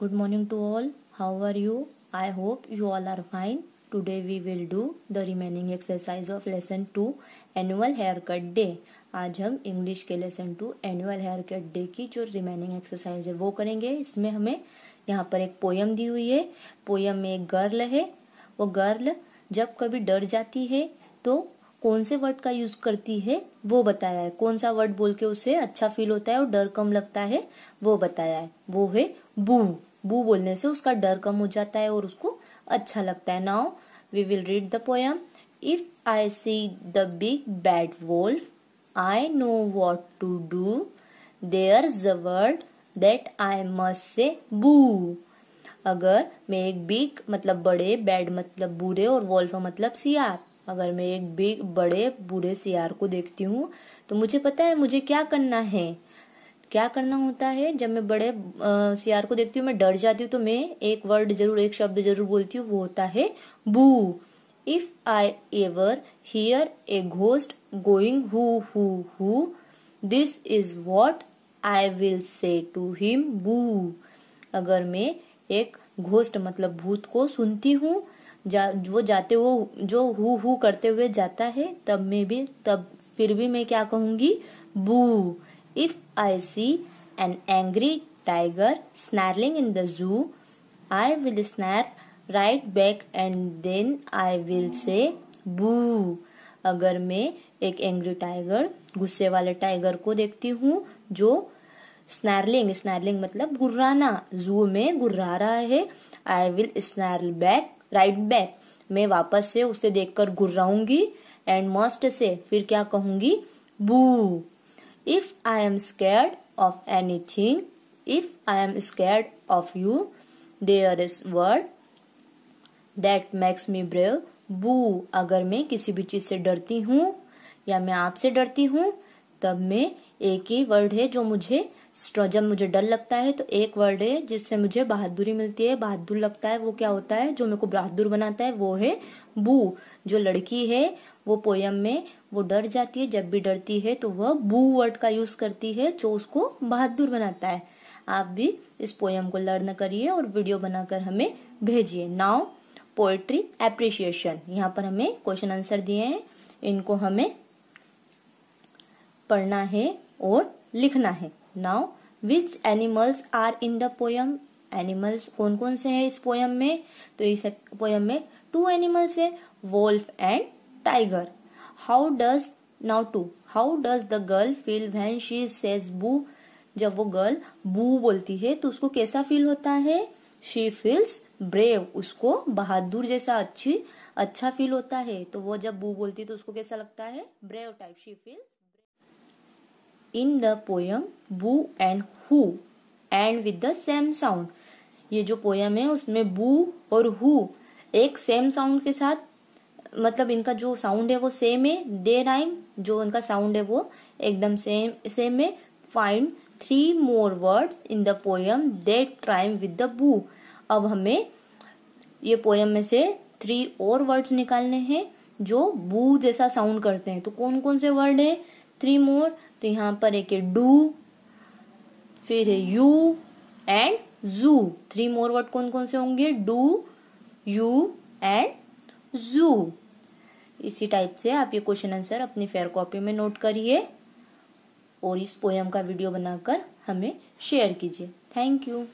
good morning to all how are you i hope you all are fine today we will do the remaining exercise of lesson 2 annual haircut day आज हम English के lesson two annual haircut day की जो remaining exercise है वो करेंगे इसमें हमें यहाँ पर एक पोयम दी हुई है पोयम में एक गर्ल है वो गर्ल जब कभी डर जाती है तो कौन से वर्ड का यूज करती है वो बताया है कौन सा वर्ड बोल के उसे अच्छा फील होता है और डर कम लगता है वो बताया है वो है बू बू बोलने से उसका डर कम हो जाता है और उसको अच्छा लगता है now we will read the poem if I see the big bad wolf I know what to do there the word that I must say boo अगर मैं एक बिग मतलब बड़े बैड मतलब बुरे और वॉल्फ मतलब सियार अगर मैं एक बिग बड़े बूढ़े सियार को देखती हूँ तो मुझे पता है मुझे क्या करना है क्या करना होता है जब मैं बड़े सियार को देखती हूँ मैं डर जाती हूँ तो मैं एक वर्ड जरूर एक शब्द जरूर बोलती हूँ वो होता है boo if I ever hear a ghost going whoo this is what I will say to him boo अगर मैं एक घोस्ट मतलब भूत को सुनती हूँ जा वो जाते वो जो हु हु करते हुए जाता है तब में भी तब फिर भी मैं क्या कहूंगी boo if I see an angry tiger snarling in the zoo I will snarl right back and then I will say boo अगर मैं एक एंग्री टाइगर गुस्से वाले टाइगर को देखती हूँ जो स्नैरलिंग स्नैरलिंग मतलब गुर्राना जू में गुर्रा रहा है I will snarl back right back मैं वापस से उसे देखकर गुर्राऊंगी एंड मस्ट से फिर क्या कहूंगी boo if I am scared of anything if I am scared of you there is word that makes me brave boo अगर मैं किसी भी चीज से डरती हूँ या मैं आपसे डरती हूँ तब मैं एक ही वर्ड है जो मुझे जब मुझे डर लगता है तो एक वर्ड है जिससे मुझे बहादुरी मिलती है बहादुर लगता है वो क्या होता है जो मेरे को बहादुर बनाता है वो है बू जो लड़की है वो पोयम में वो डर जाती है जब भी डरती है तो वह बू वर्ड का यूज करती है जो उसको बहादुर बनाता है आप भी इस पोयम को लर्न करिए और वीडियो बनाकर हमें भेजिए नाउ पोएट्री एप्रिशिएशन यहाँ पर हमें क्वेश्चन आंसर दिए हैं इनको हमें पढ़ना है और लिखना है now which animals are in the poem animals कौन कौन से हैं इस पोयम में तो इस पोयम में टू एनिमल्स है wolf and tiger how does now to how does the girl feel when she says boo जब वो गर्ल बू बोलती है तो उसको कैसा फील होता है शी फील्स ब्रेव उसको बहादुर जैसा अच्छी अच्छा फील होता है तो वो जब बू बोलती है तो उसको कैसा लगता है brave type she feels in the poem boo and who and with the same sound ये जो पोयम है उसमें बू और हु एक सेम साउंड के साथ मतलब इनका जो साउंड है वो सेम है दे राइम जो इनका साउंड है वो एकदम सेम सेम है find three more words in the poem they rhyme with the boo अब हमें ये पोयम में से थ्री और वर्ड्स निकालने हैं जो बू जैसा साउंड करते हैं तो कौन कौन से वर्ड है थ्री मोर तो यहाँ पर एक है डू फिर है you and zoo three more word कौन कौन से होंगे डू यू एंड जू इसी टाइप से आप ये क्वेश्चन आंसर अपनी फेयर कॉपी में नोट करिए और इस पोएम का वीडियो बनाकर हमें शेयर कीजिए थैंक यू